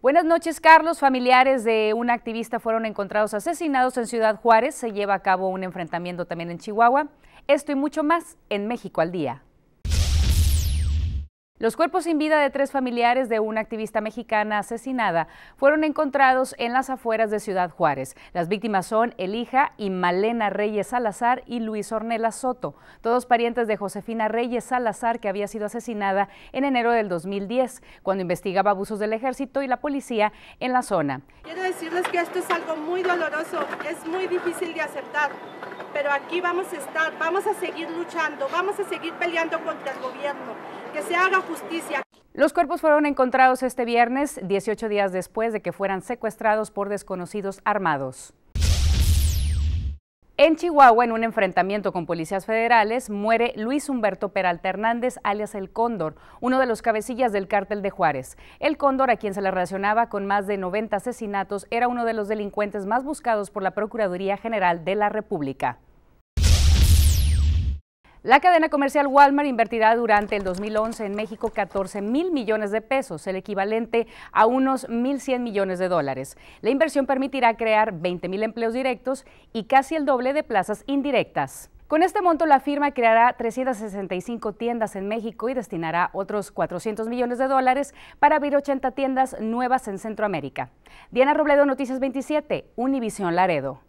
Buenas noches, Carlos. Familiares de un activista fueron encontrados asesinados en Ciudad Juárez. Se lleva a cabo un enfrentamiento también en Chihuahua. Esto y mucho más en México al Día. Los cuerpos sin vida de tres familiares de una activista mexicana asesinada fueron encontrados en las afueras de Ciudad Juárez. Las víctimas son Elija y Malena Reyes Salazar y Luis Ornela Soto, todos parientes de Josefina Reyes Salazar que había sido asesinada en enero del 2010 cuando investigaba abusos del ejército y la policía en la zona. Quiero decirles que esto es algo muy doloroso, es muy difícil de aceptar, pero aquí vamos a estar, vamos a seguir luchando, vamos a seguir peleando contra el gobierno que se haga justicia. Los cuerpos fueron encontrados este viernes, 18 días después de que fueran secuestrados por desconocidos armados. En Chihuahua, en un enfrentamiento con policías federales, muere Luis Humberto Peralta Hernández, alias El Cóndor, uno de los cabecillas del cártel de Juárez. El Cóndor, a quien se le relacionaba con más de 90 asesinatos, era uno de los delincuentes más buscados por la Procuraduría General de la República. La cadena comercial Walmart invertirá durante el 2011 en México 14 mil millones de pesos, el equivalente a unos 1.100 millones de dólares. La inversión permitirá crear 20 mil empleos directos y casi el doble de plazas indirectas. Con este monto, la firma creará 365 tiendas en México y destinará otros 400 millones de dólares para abrir 80 tiendas nuevas en Centroamérica. Diana Robledo, Noticias 27, Univisión Laredo.